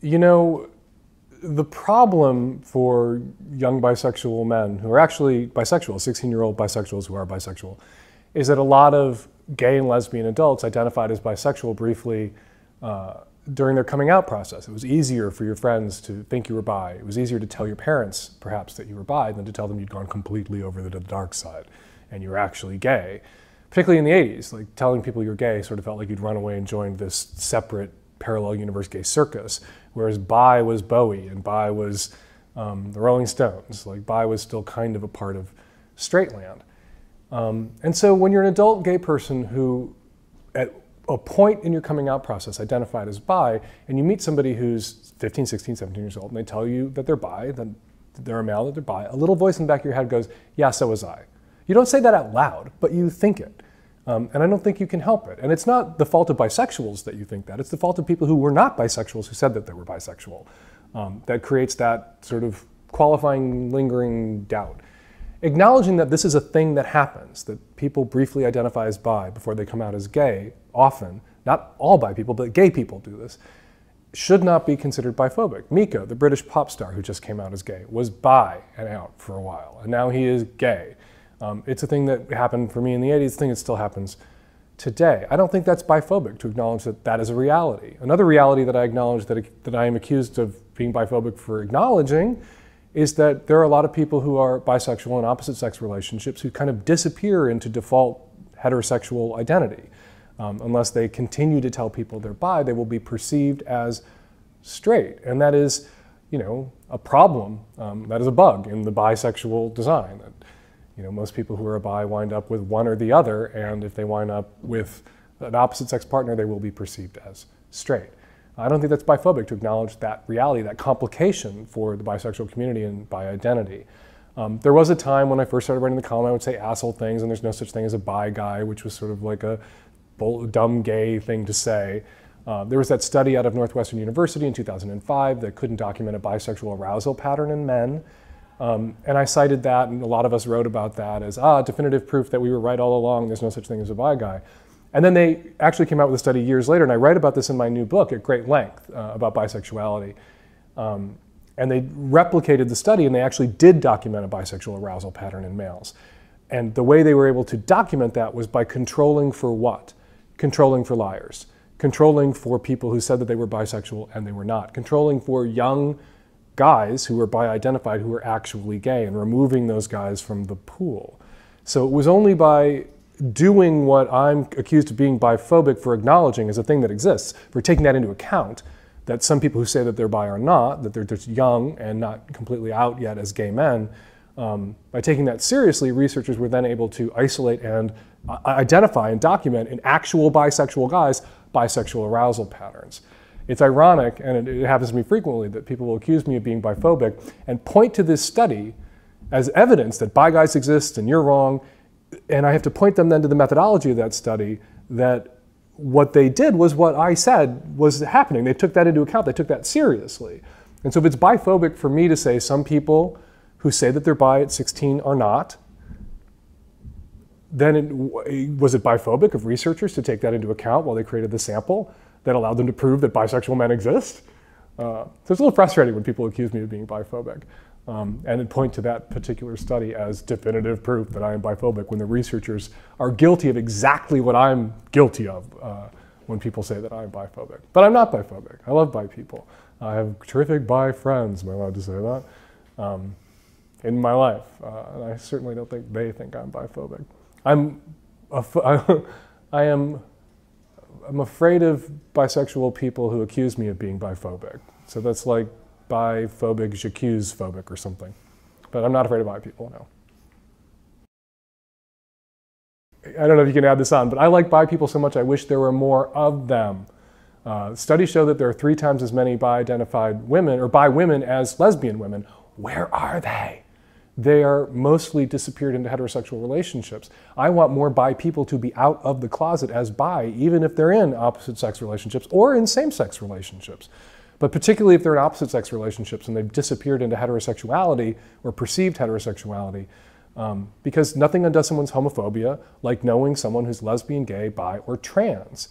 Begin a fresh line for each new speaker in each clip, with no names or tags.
You know, the problem for young bisexual men who are actually bisexual, 16 year old bisexuals who are bisexual, is that a lot of gay and lesbian adults identified as bisexual briefly uh, during their coming out process. It was easier for your friends to think you were bi. It was easier to tell your parents, perhaps, that you were bi than to tell them you'd gone completely over to the dark side and you were actually gay. Particularly in the 80s, like telling people you're gay sort of felt like you'd run away and joined this separate parallel universe gay circus, whereas Bi was Bowie and Bi was um, the Rolling Stones. Like Bi was still kind of a part of straight land. Um, and so when you're an adult gay person who at a point in your coming out process identified as bi, and you meet somebody who's 15, 16, 17 years old, and they tell you that they're bi, that they're a male, that they're bi, a little voice in the back of your head goes, yeah, so was I. You don't say that out loud, but you think it. Um, and I don't think you can help it. And it's not the fault of bisexuals that you think that. It's the fault of people who were not bisexuals who said that they were bisexual um, that creates that sort of qualifying, lingering doubt. Acknowledging that this is a thing that happens, that people briefly identify as bi before they come out as gay, often, not all bi people, but gay people do this, should not be considered biphobic. Mika, the British pop star who just came out as gay, was bi and out for a while, and now he is gay. Um, it's a thing that happened for me in the 80s, thing that still happens today. I don't think that's biphobic to acknowledge that that is a reality. Another reality that I acknowledge that, that I am accused of being biphobic for acknowledging is that there are a lot of people who are bisexual in opposite sex relationships who kind of disappear into default heterosexual identity. Um, unless they continue to tell people they're bi, they will be perceived as straight. And that is, you know, a problem. Um, that is a bug in the bisexual design. You know, most people who are bi wind up with one or the other, and if they wind up with an opposite sex partner, they will be perceived as straight. I don't think that's biphobic to acknowledge that reality, that complication for the bisexual community and bi identity. Um, there was a time when I first started writing the column, I would say asshole things, and there's no such thing as a bi guy, which was sort of like a dumb gay thing to say. Uh, there was that study out of Northwestern University in 2005 that couldn't document a bisexual arousal pattern in men. Um, and I cited that, and a lot of us wrote about that as, ah, definitive proof that we were right all along, there's no such thing as a bi guy. And then they actually came out with a study years later, and I write about this in my new book at great length uh, about bisexuality. Um, and they replicated the study, and they actually did document a bisexual arousal pattern in males. And the way they were able to document that was by controlling for what? Controlling for liars, controlling for people who said that they were bisexual and they were not, controlling for young guys who were bi identified who were actually gay and removing those guys from the pool. So it was only by doing what I'm accused of being biphobic for acknowledging as a thing that exists, for taking that into account, that some people who say that they're bi are not, that they're just young and not completely out yet as gay men, um, by taking that seriously, researchers were then able to isolate and uh, identify and document in actual bisexual guys bisexual arousal patterns. It's ironic, and it, it happens to me frequently, that people will accuse me of being biphobic and point to this study as evidence that bi guys exist and you're wrong. And I have to point them then to the methodology of that study that what they did was what I said was happening. They took that into account, they took that seriously. And so if it's biphobic for me to say some people who say that they're bi at 16 are not, then it, was it biphobic of researchers to take that into account while they created the sample? that allowed them to prove that bisexual men exist. Uh, so it's a little frustrating when people accuse me of being biphobic. Um, and point to that particular study as definitive proof that I am biphobic when the researchers are guilty of exactly what I'm guilty of uh, when people say that I'm biphobic. But I'm not biphobic. I love bi people. I have terrific bi friends. Am I allowed to say that? Um, in my life. Uh, and I certainly don't think they think I'm biphobic. I'm, a, I am I'm afraid of bisexual people who accuse me of being biphobic. So that's like biphobic, j'accuse phobic or something. But I'm not afraid of bi people, no. I don't know if you can add this on, but I like bi people so much I wish there were more of them. Uh, studies show that there are three times as many bi identified women or bi women as lesbian women. Where are they? they are mostly disappeared into heterosexual relationships. I want more bi people to be out of the closet as bi, even if they're in opposite sex relationships or in same sex relationships. But particularly if they're in opposite sex relationships and they've disappeared into heterosexuality or perceived heterosexuality, um, because nothing undoes someone's homophobia like knowing someone who's lesbian, gay, bi, or trans.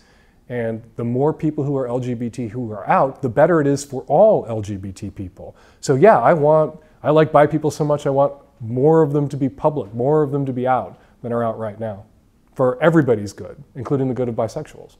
And the more people who are LGBT who are out, the better it is for all LGBT people. So, yeah, I want I like bi people so much I want more of them to be public, more of them to be out than are out right now for everybody's good, including the good of bisexuals.